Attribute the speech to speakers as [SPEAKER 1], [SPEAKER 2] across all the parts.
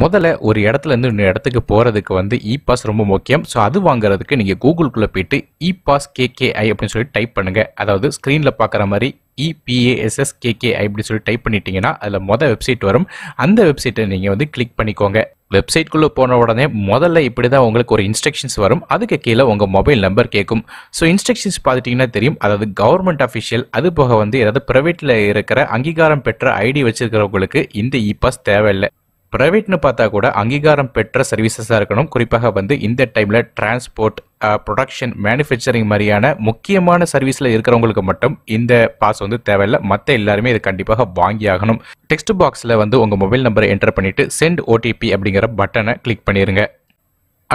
[SPEAKER 1] முதல்ல ஒரு இருந்து இன்னொரு இடத்துக்கு போகிறதுக்கு வந்து இ பாஸ் ரொம்ப முக்கியம் ஸோ அது வாங்குறதுக்கு நீங்கள் கூகுளுக்குள்ளே போயிட்டு இ பாஸ் கேகேஐ அப்படின்னு சொல்லி டைப் பண்ணுங்கள் அதாவது ஸ்க்ரீனில் பார்க்குற மாதிரி இபிஏஎஸ்எஸ் e கேகேஐ அப்படின்னு சொல்லி டைப் பண்ணிட்டீங்கன்னா அதில் மொதல் வெப்சைட் வரும் அந்த வெப்சைட்டை நீங்கள் வந்து கிளிக் பண்ணிக்கோங்க வெப்சைட்குள்ளே போன உடனே முதல்ல இப்படி தான் உங்களுக்கு ஒரு இன்ஸ்ட்ரக்ஷன்ஸ் வரும் அதுக்கு கீழே உங்கள் மொபைல் நம்பர் கேட்கும் ஸோ இன்ஸ்ட்ரக்ஷன்ஸ் பார்த்துட்டிங்கன்னா தெரியும் அதாவது கவர்மெண்ட் அஃபிஷியல் அது போக வந்து ஏதாவது ப்ரைவேட்டில் இருக்கிற அங்கீகாரம் பெற்ற ஐடி வச்சிருக்கிறவங்களுக்கு இந்த இ பாஸ் தேவையில்லை ப்ரைவேட்னு பார்த்தா கூட அங்கீகாரம் பெற்ற சர்வீசஸாக இருக்கணும் குறிப்பாக வந்து இந்த டைமில் டிரான்ஸ்போர்ட் ப்ரொடக்ஷன் மேனுஃபேக்சரிங் மாதிரியான முக்கியமான சர்வீஸில் இருக்கிறவங்களுக்கு மட்டும் இந்த பாஸ் வந்து தேவையில்லை மற்ற எல்லாருமே இது கண்டிப்பாக வாங்கி ஆகணும் டெக்ஸ்ட் பாக்ஸில் வந்து உங்கள் மொபைல் நம்பரை என்டர் பண்ணிவிட்டு சென்ட் ஓடிபி அப்படிங்கிற பட்டனை கிளிக் பண்ணிடுங்க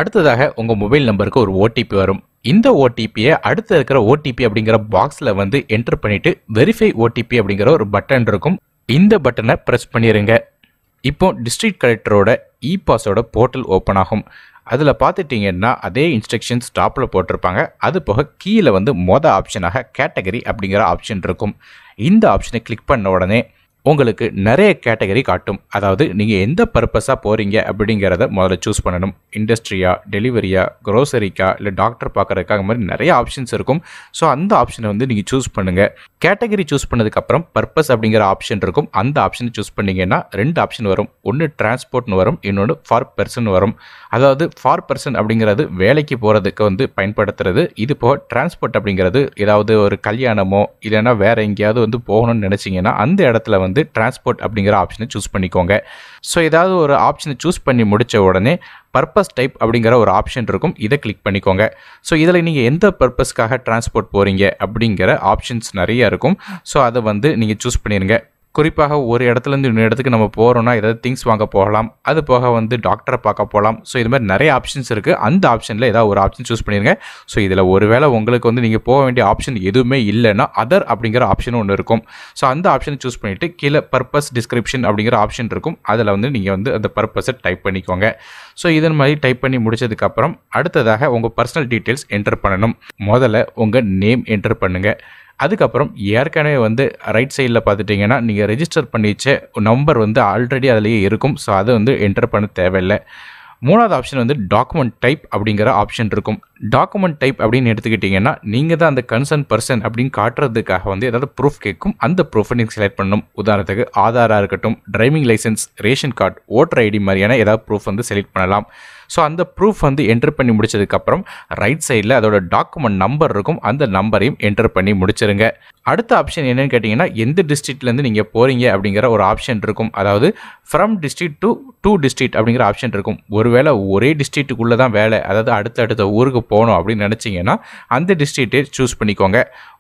[SPEAKER 1] அடுத்ததாக உங்கள் மொபைல் நம்பருக்கு ஒரு ஓடிபி வரும் இந்த ஓடிபியை அடுத்து இருக்கிற ஓடிபி அப்படிங்கிற பாக்ஸில் வந்து என்டர் பண்ணிவிட்டு வெரிஃபை ஓடிபி அப்படிங்கிற ஒரு பட்டன் இருக்கும் இந்த பட்டனை ப்ரெஸ் பண்ணிடுங்க இப்போ டிஸ்ட்ரிக்ட் கலெக்டரோட இ பாஸோட போர்ட்டல் ஓப்பன் ஆகும் அதில் பார்த்துட்டிங்கன்னா அதே இன்ஸ்ட்ரக்ஷன்ஸ் டாப்பில் போட்டிருப்பாங்க அது போக கீழே வந்து மொதல் ஆப்ஷனாக கேட்டகரி அப்படிங்கிற ஆப்ஷன் இருக்கும் இந்த ஆப்ஷனை கிளிக் பண்ண உடனே உங்களுக்கு நிறைய கேட்டகரி காட்டும் அதாவது நீங்கள் எந்த பர்பஸாக போகிறீங்க அப்படிங்கிறத முதல்ல சூஸ் பண்ணணும் இண்டஸ்ட்ரியா டெலிவரியா க்ரோசரிக்கா இல்லை டாக்டர் பார்க்குறதுக்காக மாதிரி நிறைய ஆப்ஷன்ஸ் இருக்கும் ஸோ அந்த ஆப்ஷனை வந்து நீங்கள் சூஸ் பண்ணுங்கள் கேட்டகரி சூஸ் பண்ணதுக்கப்புறம் பர்பஸ் அப்படிங்கிற ஆப்ஷன் இருக்கும் அந்த ஆப்ஷனை சூஸ் பண்ணிங்கன்னா ரெண்டு ஆப்ஷன் வரும் ஒன்று டிரான்ஸ்போர்ட்னு வரும் இன்னொன்று ஃபார் பர்சன் வரும் அதாவது ஃபார் பர்சன் அப்படிங்கிறது வேலைக்கு போகிறதுக்கு வந்து பயன்படுத்துறது இது போக டிரான்ஸ்போர்ட் அப்படிங்கிறது ஏதாவது ஒரு கல்யாணமோ இல்லைன்னா வேறு எங்கேயாவது வந்து போகணும்னு நினச்சிங்கன்னா அந்த இடத்துல வந்து வந்து டிரான்ஸ்போர்ட் அப்படிங்கிற ஆப்ஷனை சூஸ் பண்ணிக்கோங்க ஸோ ஏதாவது ஒரு ஆப்ஷனை சூஸ் பண்ணி முடித்த உடனே பர்பஸ் டைப் அப்படிங்கிற ஒரு ஆப்ஷன் இருக்கும் இதை கிளிக் பண்ணிக்கோங்க ஸோ இதில் நீங்கள் எந்த பர்பஸ்க்காக டிரான்ஸ்போர்ட் போகிறீங்க அப்படிங்கிற ஆப்ஷன்ஸ் நிறைய இருக்கும் ஸோ அதை வந்து நீங்கள் சூஸ் பண்ணிடுங்க குறிப்பாக ஒரு இடத்துலேருந்து இன்னொரு இடத்துக்கு நம்ம போகிறோம்னா ஏதாவது திங்ஸ் வாங்க போகலாம் அது போக வந்து டாக்டரை பார்க்க போகலாம் ஸோ இது மாதிரி நிறைய ஆப்ஷன்ஸ் இருக்குது அந்த ஆப்ஷனில் ஏதாவது ஒரு ஆப்ஷன் சூஸ் பண்ணிடுங்க ஸோ இதில் ஒருவேளை உங்களுக்கு வந்து நீங்கள் போக வேண்டிய ஆப்ஷன் எதுவுமே இல்லைன்னா அதர் அப்படிங்கிற ஆப்ஷனும் ஒன்று இருக்கும் ஸோ அந்த ஆப்ஷனை சூஸ் பண்ணிவிட்டு கீழே பர்பஸ் டிஸ்கிரிப்ஷன் அப்படிங்கிற ஆப்ஷன் இருக்கும் அதில் வந்து நீங்கள் வந்து அந்த பர்பஸை டைப் பண்ணிக்கோங்க ஸோ இதன் மாதிரி டைப் பண்ணி முடிச்சதுக்கப்புறம் அடுத்ததாக உங்கள் பர்சனல் டீட்டெயில்ஸ் என்டர் பண்ணணும் முதல்ல உங்கள் நேம் என்டர் பண்ணுங்கள் அதுக்கப்புறம் ஏற்கனவே வந்து ரைட் சைடில் பார்த்துட்டிங்கன்னா நீங்கள் ரெஜிஸ்டர் பண்ணிச்ச நம்பர் வந்து ஆல்ரெடி அதுலேயே இருக்கும் ஸோ அதை வந்து என்டர் பண்ண தேவையில்லை மூணாவது ஆப்ஷன் வந்து டாக்குமெண்ட் டைப் அப்படிங்கிற ஆப்ஷன் இருக்கும் டாக்குமெண்ட் டைப் அப்படின்னு எடுத்துக்கிட்டிங்கன்னா நீங்கள் தான் அந்த கன்சர்ன் பர்சன் அப்படின்னு காட்டுறதுக்காக வந்து ஏதாவது ப்ரூஃப் கேட்கும் அந்த ப்ரூஃபை நீங்கள் செலக்ட் பண்ணணும் உதாரணத்துக்கு ஆதாராக இருக்கட்டும் driving license ration card voter ID மாதிரியான ஏதாவது ப்ரூஃப் வந்து செலக்ட் பண்ணலாம் ஸோ அந்த ப்ரூஃப் வந்து என்டர் பண்ணி முடிச்சதுக்கப்புறம் ரைட் சைடில் அதோட டாக்குமெண்ட் நம்பர் இருக்கும் அந்த நம்பரையும் என்டர் பண்ணி முடிச்சிருங்க அடுத்த ஆப்ஷன் என்னென்னு கேட்டிங்கன்னா எந்த டிஸ்ட்ரிக்ட்லேருந்து நீங்கள் போகிறீங்க அப்படிங்கிற ஒரு ஆப்ஷன் இருக்கும் அதாவது from district to to district அப்படிங்கிற ஆப்ஷன் இருக்கும் ஒருவேளை ஒரே டிஸ்ட்ரிக்ட்டுக்குள்ளே தான் வேலை அதாவது அடுத்த அடுத்த ஊருக்கு போகணும் அப்படின்னு நினச்சிங்கன்னா அந்த டிஸ்ட்ரிக்டே சூஸ் பண்ணிக்கோங்க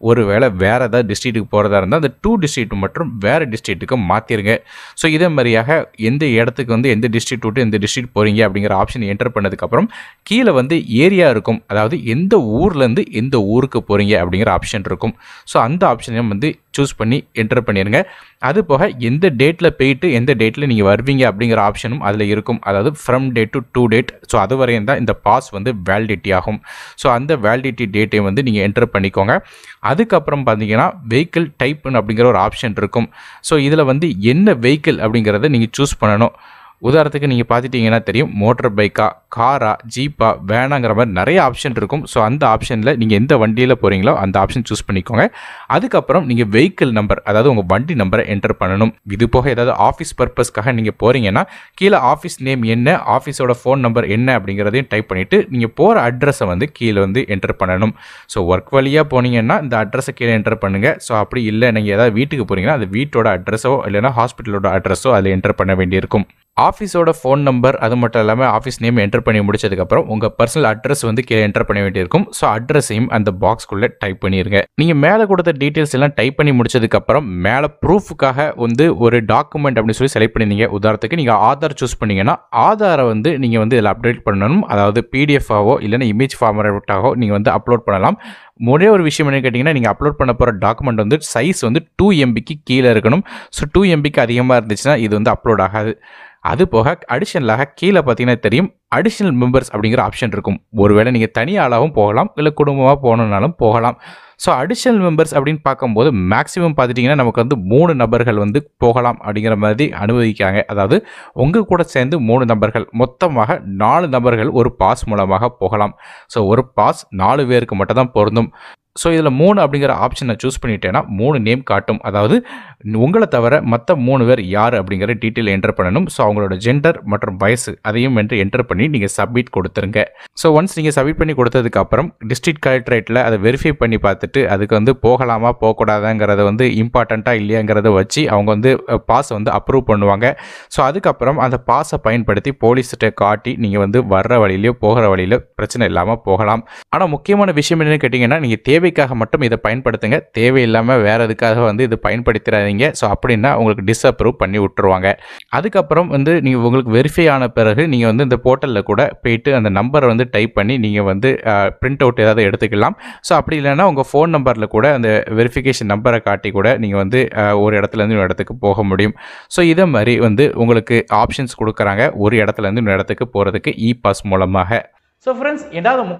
[SPEAKER 1] ஒருவேளை வேறு ஏதாவது டிஸ்ட்ரிக்ட்டுக்கு போகிறதா இருந்தால் அந்த டூ டிஸ்ட்ரிக்ட் மற்றும் வேறு டிஸ்ட்ரிக்ட்டுக்கு மாற்றிடுங்க ஸோ இதே மாதிரியாக எந்த இடத்துக்கு வந்து எந்த டிஸ்ட்ரிக்ட் விட்டு எந்த டிஸ்ட்ரிக்ட் போகிறீங்க அப்படிங்கிற ஆப்ஷன் என்டர் பண்ணதுக்கப்புறம் கீழே வந்து ஏரியா இருக்கும் அதாவது எந்த ஊர்லேருந்து எந்த ஊருக்கு போகிறீங்க அப்படிங்கிற ஆப்ஷன் இருக்கும் ஸோ அந்த ஆப்ஷனையும் வந்து சூஸ் பண்ணி என்டர் பண்ணிடுங்க அது போக எந்த டேட்டில் போயிட்டு எந்த டேட்டில் நீங்கள் வருவீங்க அப்படிங்கிற ஆப்ஷனும் அதில் இருக்கும் அதாவது from date to to date so அது வரையும் தான் இந்த பாஸ் வந்து வேலிடிட்டி ஆகும் ஸோ அந்த வேலிடிட்டி டேட்டை வந்து நீங்கள் என்டர் பண்ணிக்கோங்க அதுக்கப்புறம் பார்த்தீங்கன்னா வெஹிக்கிள் டைப்னு அப்படிங்கிற ஒரு ஆப்ஷன் இருக்கும் ஸோ இதில் வந்து என்ன வெஹிக்கிள் அப்படிங்கிறத நீங்கள் சூஸ் பண்ணணும் உதாரணத்துக்கு நீங்கள் பார்த்துட்டிங்கன்னா தெரியும் மோட்டர் பைக்கா காரா ஜீப்பா வேணாங்கிற மாதிரி நிறைய ஆப்ஷன் இருக்கும் ஸோ அந்த ஆப்ஷனில் நீங்கள் எந்த வண்டியில் போகிறீங்களோ அந்த ஆப்ஷன் சூஸ் பண்ணிக்கோங்க அதுக்கப்புறம் நீங்கள் வெஹிக்கிள் நம்பர் அதாவது உங்கள் வண்டி நம்பரை என்டர் பண்ணணும் இது போக ஏதாவது ஆஃபீஸ் பர்பஸ்க்காக நீங்கள் போகிறீங்கன்னா கீழே ஆஃபீஸ் நேம் என்ன ஆஃபீஸோட ஃபோன் நம்பர் என்ன அப்படிங்கிறதையும் டைப் பண்ணிவிட்டு நீங்கள் போகிற அட்ரஸை வந்து கீழே வந்து என்டர் பண்ணணும் ஸோ ஒர்க் வழியாக போனீங்கன்னா இந்த அட்ரஸை கீழே என்டர் பண்ணுங்கள் ஸோ அப்படி இல்லை நீங்கள் ஏதாவது வீட்டுக்கு போகிறீங்கன்னா அது வீட்டோட அட்ரஸோ இல்லைனா ஹாஸ்பிட்டலோட அட்ரஸோ அதில் என்டர் பண்ண வேண்டியிருக்கும் ஆஃபீஸோட ஃபோன் நம்பர் அது மட்டும் இல்லாமல் ஆஃபீஸ் நேம் என்டர் பண்ணி முடிச்சதுக்கப்புறம் உங்கள் பர்சனல் அட்ரஸ் வந்து கீழே என்டர் பண்ண வேண்டியிருக்கும் ஸோ அட்ரஸையும் அந்த பாக்ஸ்க்குள்ளே டைப் பண்ணிடுங்க நீங்கள் மேலே கொடுத்த டீட்டெயில்ஸ் எல்லாம் டைப் பண்ணி முடிச்சதுக்கப்புறம் மேலே ப்ரூஃபுக்காக வந்து ஒரு டாக்குமெண்ட் அப்படின்னு சொல்லி செலக்ட் பண்ணியிருந்தீங்க உதாரணத்துக்கு நீங்கள் ஆதார் சூஸ் பண்ணிங்கன்னா ஆதாரை வந்து நீங்கள் வந்து இதில் அப்டேட் பண்ணணும் அதாவது பிடிஎஃபாவோ இல்லைன்னா இமேஜ் ஃபார்மேட்டாகவோ நீங்கள் வந்து அப்லோட் பண்ணலாம் ஒரே ஒரு விஷயம் என்ன கேட்டிங்கன்னா நீங்கள் அப்லோட் பண்ண போகிற டாக்குமெண்ட் வந்து சைஸ் வந்து டூ எம்பிக்கு கீழே இருக்கணும் ஸோ டூ எம்பிக்கு அதிகமாக இருந்துச்சுன்னா இது வந்து அப்லோட் ஆகாது அது போக அடிஷனலாக கீழே பார்த்தீங்கன்னா தெரியும் அடிஷ்னல் மெம்பர்ஸ் அப்படிங்கிற ஆப்ஷன் இருக்கும் ஒருவேளை நீங்கள் தனியாளாகவும் போகலாம் இல்லை குடும்பமாக போகணுன்னாலும் போகலாம் ஸோ அடிஷ்னல் மெம்பர்ஸ் அப்படின்னு பார்க்கும்போது மேக்ஸிமம் பார்த்துட்டிங்கன்னா நமக்கு வந்து மூணு நபர்கள் வந்து போகலாம் அப்படிங்கிற மாதிரி அனுமதிக்காங்க அதாவது உங்கள் கூட சேர்ந்து மூணு நபர்கள் மொத்தமாக நாலு நபர்கள் ஒரு பாஸ் மூலமாக போகலாம் ஸோ ஒரு பாஸ் நாலு பேருக்கு மட்டும் தான் பொருந்தும் ஸோ இதில் மூணு அப்படிங்கிற ஆப்ஷனை சூஸ் பண்ணிட்டேன்னா மூணு நேம் காட்டும் அதாவது உங்களை தவிர மற்ற மூணு பேர் யார் அப்படிங்கிற டீட்டெயில் என்டர் பண்ணணும் ஸோ அவங்களோட ஜெண்டர் மற்றும் வயசு அதையும் என்று என்டர் பண்ணி நீங்கள் சப்மிட் கொடுத்துருங்க ஸோ ஒன்ஸ் நீங்கள் சப்மிட் பண்ணி கொடுத்ததுக்கப்புறம் டிஸ்ட்ரிக்ட் கலெக்டரேட்டில் அதை வெரிஃபை பண்ணி பார்த்துட்டு அதுக்கு வந்து போகலாமா போகக்கூடாதாங்கிறத வந்து இம்பார்ட்டண்ட்டாக இல்லையாங்கிறத வச்சு அவங்க வந்து பாஸை வந்து அப்ரூவ் பண்ணுவாங்க ஸோ அதுக்கப்புறம் அந்த பாஸை பயன்படுத்தி போலீஸ்கிட்ட காட்டி நீங்கள் வந்து வர்ற வழியிலையோ போகிற வழியிலோ பிரச்சனை இல்லாமல் போகலாம் ஆனால் முக்கியமான விஷயம் என்னென்னு கேட்டிங்கன்னா நீங்கள் தேவை தேவைக்காக மட்டும் இதை பயன்படுத்துங்க தேவையில்லாமல் வேறு எதுக்காக வந்து இதை பயன்படுத்திடாதீங்க ஸோ அப்படின்னா உங்களுக்கு டிஸ்அப்ரூவ் பண்ணி விட்டுருவாங்க அதுக்கப்புறம் வந்து நீங்கள் உங்களுக்கு வெரிஃபை ஆன பிறகு நீங்கள் வந்து இந்த போர்ட்டலில் கூட போயிட்டு அந்த நம்பரை வந்து டைப் பண்ணி நீங்கள் வந்து பிரிண்ட் அவுட் ஏதாவது எடுத்துக்கலாம் ஸோ அப்படி இல்லைன்னா உங்கள் ஃபோன் நம்பரில் கூட அந்த வெரிஃபிகேஷன் நம்பரை காட்டி கூட நீங்கள் வந்து ஒரு இடத்துலேருந்து ஒரு இடத்துக்கு போக முடியும் ஸோ இதை மாதிரி வந்து உங்களுக்கு ஆப்ஷன்ஸ் கொடுக்குறாங்க ஒரு இடத்துலேருந்து இன்னொரு இடத்துக்கு போகிறதுக்கு இ பாஸ் மூலமாக ஸோ ஃப்ரெண்ட்ஸ் ஏதாவது